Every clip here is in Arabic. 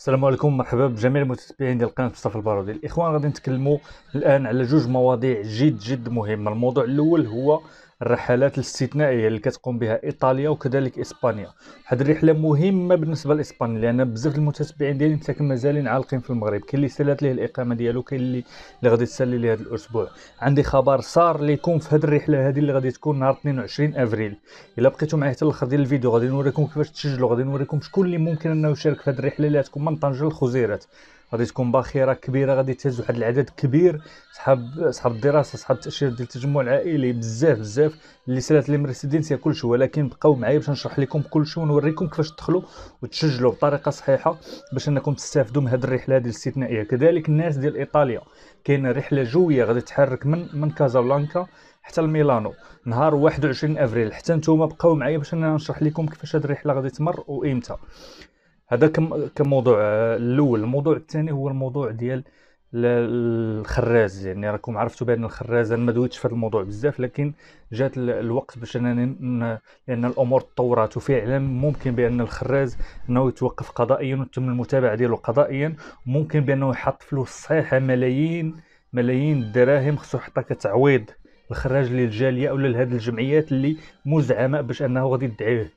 السلام عليكم مرحبا بجميع المتابعين ديال قناه مصطفى البارودي الاخوان غادي نتكلموا الان على جوج مواضيع جد جد مهمه الموضوع الاول هو الرحلات الاستثنائيه اللي كتقوم بها ايطاليا وكذلك اسبانيا هذه الرحله مهمه بالنسبه لاسبانيا لان بزاف المتتبعين ديالي مساكن مازالين عالقين في المغرب كاين اللي سالات ليه الاقامه ديالو كاين اللي اللي غادي تسالي ليه هذا الاسبوع عندي خبر صار ليكم في هذه الرحله هذه اللي غادي تكون نهار 22 افريل الا بقيتوا معايا حتى الاخر ديال الفيديو غادي نوريكم كيفاش تسجلوا غادي نوريكم شكون اللي ممكن انه يشارك في هذه الرحله اللي غتكون من طنجه للخزيرات غادي تكون باخره كبيره غادي تهز واحد العدد كبير صحاب صحاب الدراسه صحاب التاشير ديال التجمع العائلي بزاف بزاف اللي سالات لي سي كلشي ولكن بقاو معايا باش نشرح لكم كلشي ونوريكم كيفاش تدخلوا وتسجلوا بطريقه صحيحه باش انكم تستافدوا من هذه الرحله هذه الاستثنائيه كذلك الناس ديال ايطاليا كاين رحله جويه غادي تحرك من من كازابلانكا حتى لميلانو نهار 21 افريل حتى نتوما بقاو معايا باش انا نشرح لكم كيفاش هاد الرحله غادي تمر وامتى هذا كموضوع آه، الاول الموضوع الثاني هو الموضوع ديال الخراز يعني راكم عرفتوا بان الخراز انا ما دويتش في هذا الموضوع بزاف لكن جات الوقت باش انني لان الامور تطورت وفعلا ممكن بان الخراز انه يتوقف قضائيا وتم المتابعه ديالو قضائيا ممكن بانه يحط فلوس صحيحه ملايين ملايين الدراهم خصو يحطها كتعويض الخراج للجاليه او لهذه الجمعيات اللي مزعمه باش انه غادي يدعيه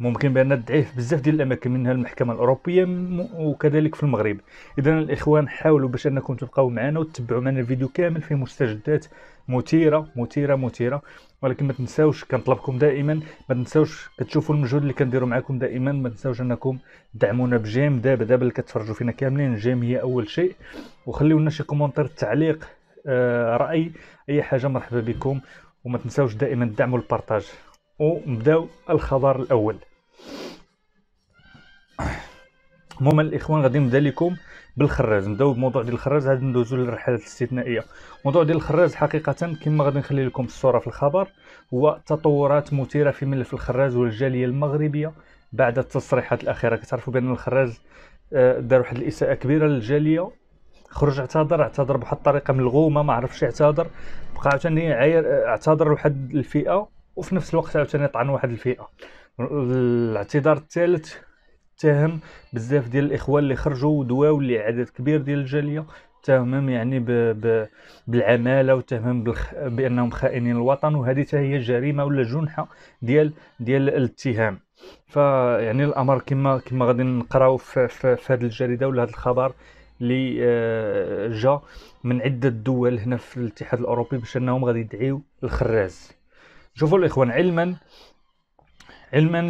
ممكن بان تدعيه بزاف ديال الاماكن منها المحكمه الاوروبيه وكذلك في المغرب اذا الاخوان حاولوا باش انكم تبقاو معنا وتتبعوا معنا الفيديو كامل في مستجدات مثيره مثيره مثيره ولكن ما تنساوش كنطلبكم دائما ما تنساوش كتشوفوا المجهود اللي كنديروا معكم دائما ما تنساوش انكم تدعمونا بجيم دابا دابا اللي كتفرجوا فينا كاملين جيم هي اول شيء وخليو لنا شي كومونتير تعليق آه راي اي حاجه مرحبا بكم وما تنساوش دائما تدعموا البارطاج ونبداو الخبر الاول المهم الاخوان غادي نبدا لكم بالخراز نبداو بموضوع ديال الخراز عاد ندوزو للرحلات الاستثنائيه موضوع ديال الخراز حقيقه كما غادي نخلي لكم الصوره في الخبر هو تطورات مثيره في ملف الخراز والجاليه المغربيه بعد التصريحات الاخيره كتعرفوا بان الخراز آه، دار واحد الاساءه كبيره للجاليه خرج اعتذر اعتذر بواحد الطريقه ملغومه ما عرفش يعتذر بقى عاوتاني عاير آه، اعتذر لواحد الفئه وفي نفس الوقت عاوتاني طعن واحد الفئه الاعتذار الثالث اتهم بزاف ديال الاخوان اللي خرجوا ودواو اللي عدد كبير ديال الجاليه اتهمهم يعني ب... ب... بالعماله واتهمهم بالخ... بانهم خائنين الوطن وهذه هي جريمه ولا جنحه ديال ديال الاتهام فيعني الامر كما كما غادي نقراو في, في, في هذه الجريده ولا هذا الخبر اللي آه، جا من عده دول هنا في الاتحاد الاوروبي باش انهم غادي يدعيو الخراز شوفوا الاخوان علما علما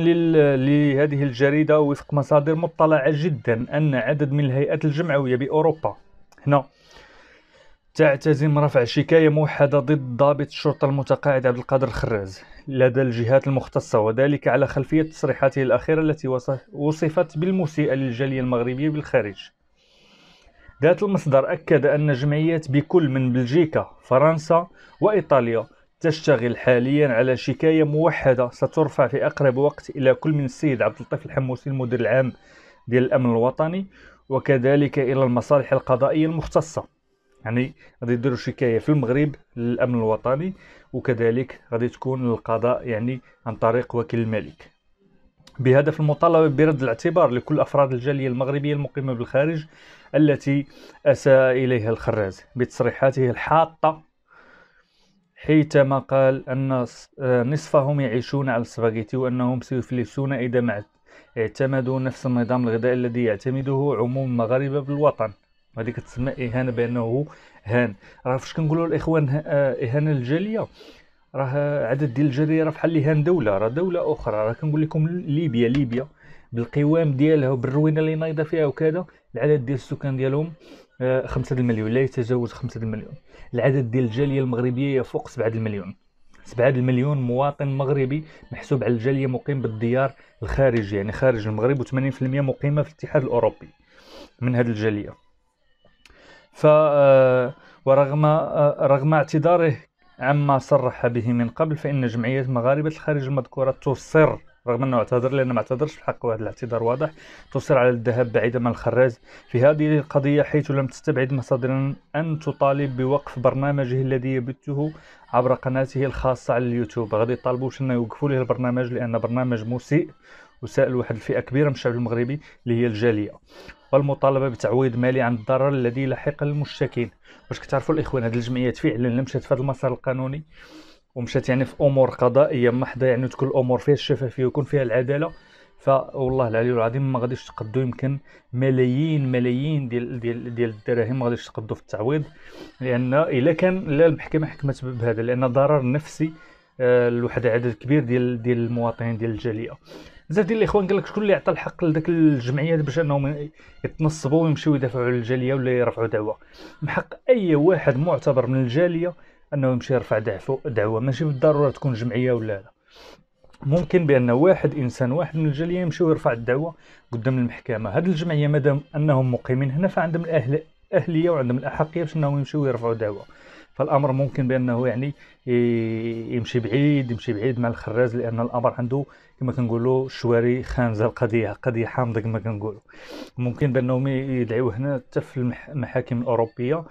لهذه الجريدة وفق مصادر مطلعة جدا أن عدد من الهيئات الجمعوية بأوروبا هنا تعتزم رفع شكاية موحدة ضد ضابط الشرطة المتقاعد عبد القادر الخراز لدى الجهات المختصة وذلك على خلفية تصريحاته الأخيرة التي وصفت بالمسيئة للجالية المغربية بالخارج ذات المصدر أكد أن جمعيات بكل من بلجيكا، فرنسا وإيطاليا تشتغل حاليا على شكاية موحدة سترفع في أقرب وقت إلى كل من السيد عبد اللطيف الحموسي المدير العام ديال الأمن الوطني وكذلك إلى المصالح القضائية المختصة يعني غادي يديروا شكاية في المغرب للأمن الوطني وكذلك غادي تكون للقضاء يعني عن طريق وكيل الملك بهدف المطالبة برد الاعتبار لكل أفراد الجالية المغربية المقيمة بالخارج التي أساء إليها الخراز بتصريحاته الحاطة حيثما قال أن آه، نصفهم يعيشون على السباغيتي وأنهم سيفلسون إذا ما اعتمدوا نفس النظام الغذائي الذي يعتمده عموم المغاربة بالوطن هذه كتسمى إهانة بأنه هان راه فاش كنقولوا الإخوان آه، إهانة الجالية راه عدد ديال الجالية راه بحال اهان دولة راه دولة أخرى راه كنقول لكم ليبيا ليبيا بالقوام ديالها وبالروينه اللي نايضه فيها وكذا العدد ديال السكان ديالهم 5 آه، المليون لا يتجاوز 5 المليون العدد ديال الجاليه المغربيه يفوق 7 المليون 7 المليون مواطن مغربي محسوب على الجاليه مقيم بالديار الخارجي يعني خارج المغرب و80% مقيمه في الاتحاد الاوروبي من هذه الجاليه ف آه، ورغم آه، رغم اعتذاره عما صرح به من قبل فان جمعيه مغاربه الخارج المذكوره تصر رغم أنه اعتذر لأنه ما اعتذرش بحق واحد الاعتذار واضح تصر على الذهاب بعيدا من الخراج في هذه القضية حيث لم تستبعد مصادر أن تطالب بوقف برنامجه الذي يبثه عبر قناته الخاصة على اليوتيوب غادي يطالبوا أنه يوقفوا له البرنامج لأن برنامج مسيء وسائل واحد الفئة كبيرة من الشعب المغربي اللي هي الجالية والمطالبة بتعويض مالي عن الضرر الذي لحق المشتكين باش كتعرفوا الإخوان هذه الجمعيات فعلا اللي مشات في هذا المسار القانوني ومشات يعني في امور قضائيه محضه يعني تكون الامور فيها الشفافيه ويكون فيها العداله فوالله العلي العظيم ما غاديش تقدو يمكن ملايين ملايين ديال ديال ديال الدراهم ما غاديش تقدو في التعويض لان الا كان لا المحكمه حكمت بهذا لان ضرر نفسي آه، لواحد عدد كبير ديال ديال المواطنين ديال الجاليه بزاف ديال الاخوان قال لك شكون اللي عطى الحق لذاك الجمعيات باش انهم يتنصبوا ويمشيو يدافعوا على الجاليه ولا يرفعوا دعوه من حق اي واحد معتبر من الجاليه انه يمشي يرفع دعوه ماشي بالضروره تكون جمعيه ولا لا ممكن بان واحد انسان واحد من الجاليه يمشي ويرفع الدعوه قدام المحكمه هذه الجمعيه مادام انهم مقيمين هنا فعندهم الاهل الاهليه وعندهم الاحقيه باش انهم يمشيو ويرفعوا دعوه فالامر ممكن بانه يعني يمشي بعيد يمشي بعيد مع الخراز لان الامر عنده كما كنقولوا شواري خانزه القضيه قضيه حامضه كما كنقولوا ممكن بانهم يدعيو هنا حتى في المحاكم الاوروبيه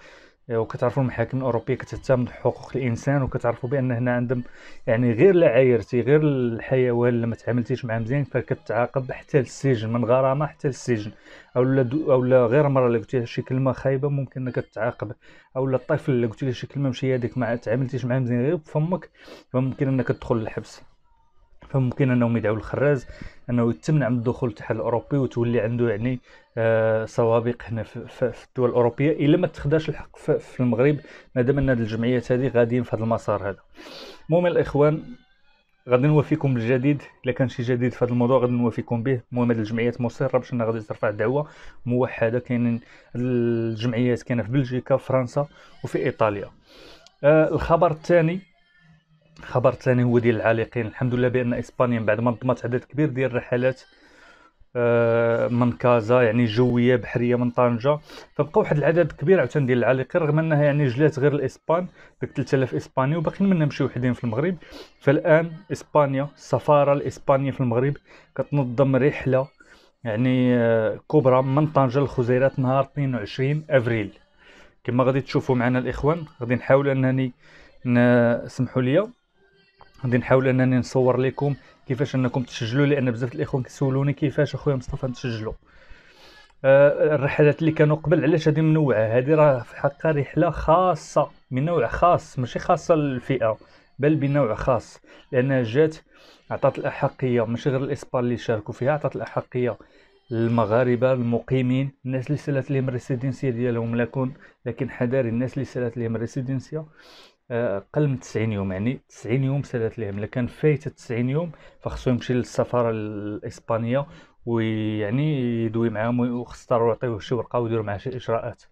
إيه، وكتعرفوا المحاكم الاوروبيه كتهتم بحقوق الانسان وكتعرفوا بان هنا عندهم يعني غير لعايرتي غير الحيوان اللي ما تعاملتيش معاه مزيان فكتعاقب حتى للسجن من غرامه حتى للسجن اولا دو اولا غير مره اللي قلتي شي كلمه خايبه ممكن انك تعاقب اولا الطفل اللي قلتي شي كلمه ماشي هذيك ما تعاملتيش معاه مزيان غير بفمك فممكن انك تدخل للحبس فممكن انهم يدعوا الخراز انه يتمنع من الدخول للاتحاد الاوروبي وتولي عنده يعني آه، سوابق هنا في الدول الاوروبيه الا ما تخداش الحق في المغرب ما دام ان هذه الجمعيات هذه غاديين في هذا المسار هذا المهم الاخوان غادي نوفيكم بالجديد الا كان شي جديد في هذا الموضوع غادي نوفيكم به المهم هذه الجمعيات مصره باش غادي ترفع دعوه موحده كاينين الجمعيات كاينه في بلجيكا في فرنسا وفي ايطاليا آه الخبر الثاني خبر ثاني هو ديال العالقين الحمد لله بان اسبانيا بعد ما نظمت عدد كبير ديال الرحلات آه، من كازا يعني جويه بحريه من طنجه فبقى واحد العدد كبير عاوتاني ديال العالقين رغم انها يعني جلات غير الاسبان داك 3000 اسباني وباقيين منا شي وحدين في المغرب فالان اسبانيا السفاره الاسبانيه في المغرب كتنظم رحله يعني آه، كبرى من طنجه للخزيرات نهار 22 افريل كما غادي تشوفوا معنا الاخوان غادي نحاول انني نسمحوا لي غادي نحاول انني نصور لكم كيفاش انكم تسجلوا لان بزاف الاخوان كيسولوني كيفاش اخويا مصطفى نسجلوا آه الرحلات اللي كانوا قبل علاش هذه منوعه هذه راه في حقها رحله خاصه من نوع خاص ماشي خاصه للفئه بل بنوع خاص لانها جات عطات الاحقيه ماشي غير الاسبان اللي شاركوا فيها عطات الاحقيه للمغاربه المقيمين الناس اللي سالات لهم الريسيدنسيه ديالهم لكن لكن حذاري الناس اللي سالات لهم الريسيدنسيه اقل من 90 يوم يعني 90 يوم سالات ليهم الا كان فايت 90 يوم فخصو يمشي للسفاره الاسبانيه ويعني يدوي معاهم وخص ضروري يعطيوه شي ورقه ويدير معاه شي اجراءات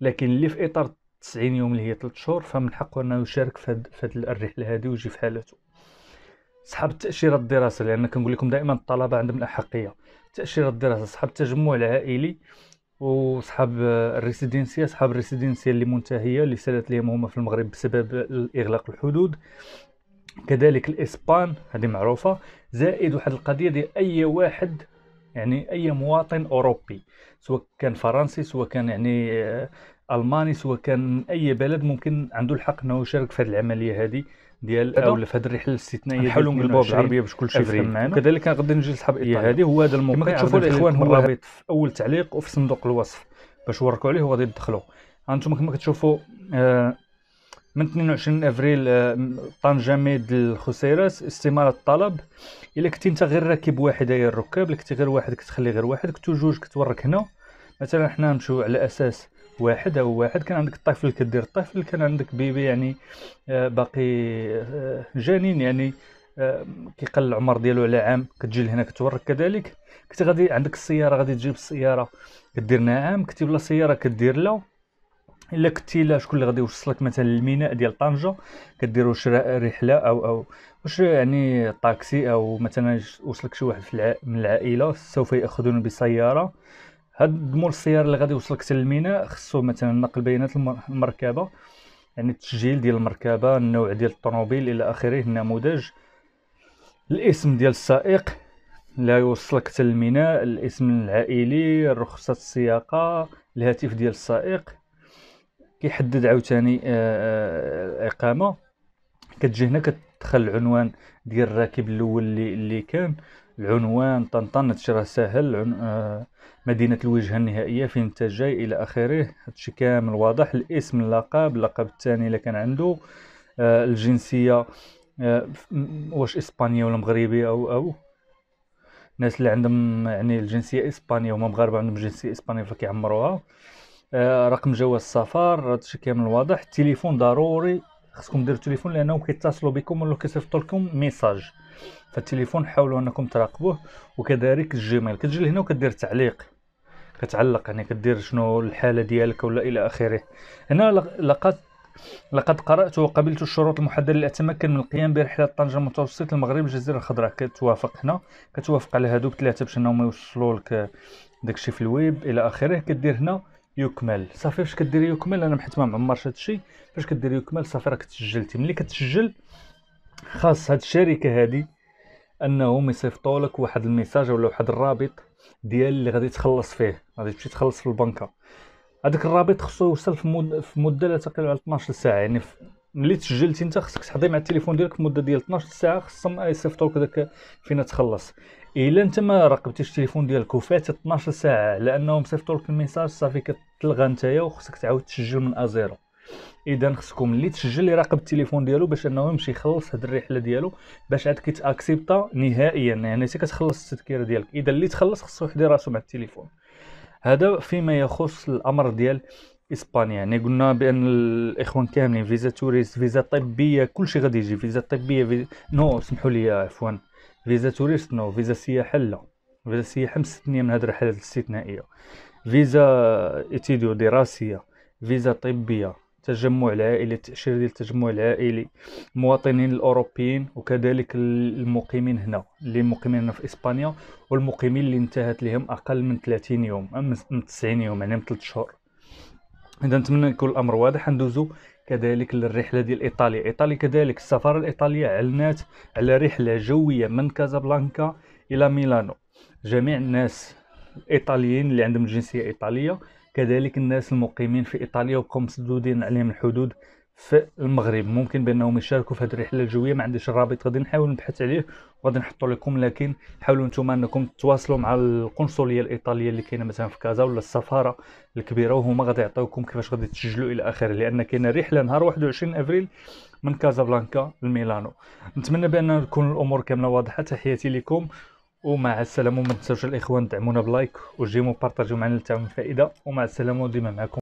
لكن اللي في اطار 90 يوم اللي هي 3 شهور فمن حقه انه يشارك في هاد الرحله هذه ويجي في حالته صحاب التاشيره الدراسه لان كنقول لكم دائما الطلبه عندهم الاحقيه تاشيره الدراسه صحاب التجمع العائلي وصحاب الريسيدنسيا صحاب الريسيدنسيا اللي منتهيه اللي سالت لهم هما في المغرب بسبب اغلاق الحدود كذلك الاسبان هذه معروفه زائد واحد القضيه ديال اي واحد يعني اي مواطن اوروبي سواء كان فرنسي سواء كان يعني آه، الماني سواء كان اي بلد ممكن عنده الحق انه يشارك في هذه العمليه هذه ديال او لفهاد الرحله الاستثنائيه نحاولوا نقلبوها بالعربيه باش كلشي يفهم كذلك غادي نجي لصحاب ايطاليا هذه هو هذا الموقع كما كتشوفوا الاخوان هو رابط في اول تعليق وفي صندوق الوصف باش وركوا عليه وغادي تدخلوا انتم كما كتشوفوا آه، من 22 افريل آه، طنجه ميد الخسيرس استماره الطلب الا كنتي انت غير راكب واحد يا الركاب لكتي غير واحد كتخلي غير واحد كنتو جوج كتورك هنا مثلا حنا نمشيو على اساس واحد او واحد كان عندك الطفل كدير الطفل كان عندك بيبي يعني آه، باقي آه، جنين يعني آه، كيقل العمر ديالو على عام كتجي لهنا كتورك كذلك كنت غادي عندك السياره غادي تجيب السياره كدير عام كنتي بلا سياره كدير لا الا كنتي لا شكون اللي غادي يوصلك مثلا للميناء ديال طنجه كديروا شراء رحله او او واش يعني طاكسي او مثلا وصلك شي واحد في الع... من العائله سوف ياخذون بسياره هاد الضمور السياره اللي غادي يوصلك حتى للميناء خصو مثلا نقل بيانات المركبه يعني التسجيل ديال المركبه النوع ديال الطوموبيل الى اخره النموذج الاسم ديال السائق لا يوصلك حتى الميناء الاسم العائلي رخصه السياقه الهاتف ديال السائق كيحدد عاوتاني الاقامه آه، آه، كتجي هنا كتدخل العنوان ديال الراكب الاول اللي كان العنوان طنطنة شرا ساهل آه، مدينة الوجهة النهائية فين انت جاي الى اخره هادشي كامل واضح الاسم اللقب اللقب الثاني اللي كان عنده آه، الجنسية آه، واش اسبانيا ولا مغربي او او الناس اللي عندهم يعني الجنسيه اسبانيه وما مغاربه عندهم جنسيه اسبانيه فكيعمروها رقم جواز السفر هادشي كامل واضح التليفون ضروري خاصكم ديروا التليفون لانهم كيتصلوا بكم ولا كيصيفطوا لكم ميساج فالتليفون حاولوا انكم تراقبوه وكذلك الجيميل كتجي لهنا وكدير تعليق كتعلق يعني كدير شنو الحاله ديالك ولا الى اخره هنا لقد لقد قرأت وقبلت الشروط المحددة لأتمكن من القيام برحلة طنجة المتوسط المغرب الجزيرة الخضراء كتوافق هنا كتوافق على هذوك ثلاثة باش انهم يوصلوا لك داكشي في الويب الى اخره كدير هنا يكمل صافي فاش كديري يكمل انا حيت ما معمرش هذا الشيء فاش كديري يكمل صافي راك تسجلتي ملي كتسجل خاص هاد الشركه هادي انهم يصيفطوا لك واحد الميساج ولا واحد الرابط ديال اللي غادي تخلص فيه غادي تمشي تخلص في البنكه هذاك الرابط خصو يوصل في مد... في مده لا تقل على 12 ساعه يعني في... ملي تسجلتي انت خصك تحضي مع التليفون ديالك في مده ديال 12 ساعه خصهم يصيفطوا لك داك فين تخلص الا انت ما راقبتيش التليفون ديالك وفات 12 ساعه لانهم صيفطوا لك الميساج صافي كت... تلغى نتايا وخصك تعاود تسجل من ازيرو اذا خصكم اللي تسجل يراقب التليفون ديالو باش انه يمشي يخلص هاد الرحله ديالو باش عاد كيتاكسبتا نهائيا يعني سي كتخلص التذكره ديالك اذا اللي تخلص خصو يحضي راسو مع التليفون هذا فيما يخص الامر ديال اسبانيا يعني قلنا بان الاخوان كاملين فيزا توريست فيزا طبيه كلشي غادي يجي فيزا طبيه فيزا... نو سمحوا لي عفوا فيزا توريست نو فيزا سياحه لا فيزا سياحه مستثنيه من هاد الرحلات الاستثنائيه فيزا اتيديو دراسيه فيزا طبيه تجمع العائلي التاشيره ديال التجمع العائلي المواطنين الاوروبيين وكذلك المقيمين هنا اللي مقيمين هنا في اسبانيا والمقيمين اللي انتهت لهم اقل من 30 يوم من 90 يوم يعني من 3 شهور اذا نتمنى يكون الامر واضح ندوزو كذلك للرحله ديال ايطاليا ايطاليا كذلك السفاره الايطاليه اعلنت على رحله جويه من كازابلانكا الى ميلانو جميع الناس الايطاليين اللي عندهم الجنسيه الايطاليه كذلك الناس المقيمين في ايطاليا وبقوا مسدودين عليهم الحدود في المغرب ممكن بانهم يشاركوا في هذه الرحله الجويه ما عنديش الرابط غادي نحاول نبحث عليه وغادي نحطه لكم لكن حاولوا نتوما انكم تواصلوا مع القنصليه الايطاليه اللي كاينه مثلا في كازا ولا السفاره الكبيره وهما غادي يعطيوكم كيفاش غادي تسجلوا الى اخره لان كاينه رحله نهار 21 افريل من كازابلانكا لميلانو نتمنى بان تكون الامور كامله واضحه تحياتي لكم ومع السلامه ما تنساوش الاخوان دعمونا بلايك وجيمو بارطاجيو معنا لتعاون الفائده ومع السلامه ديما معكم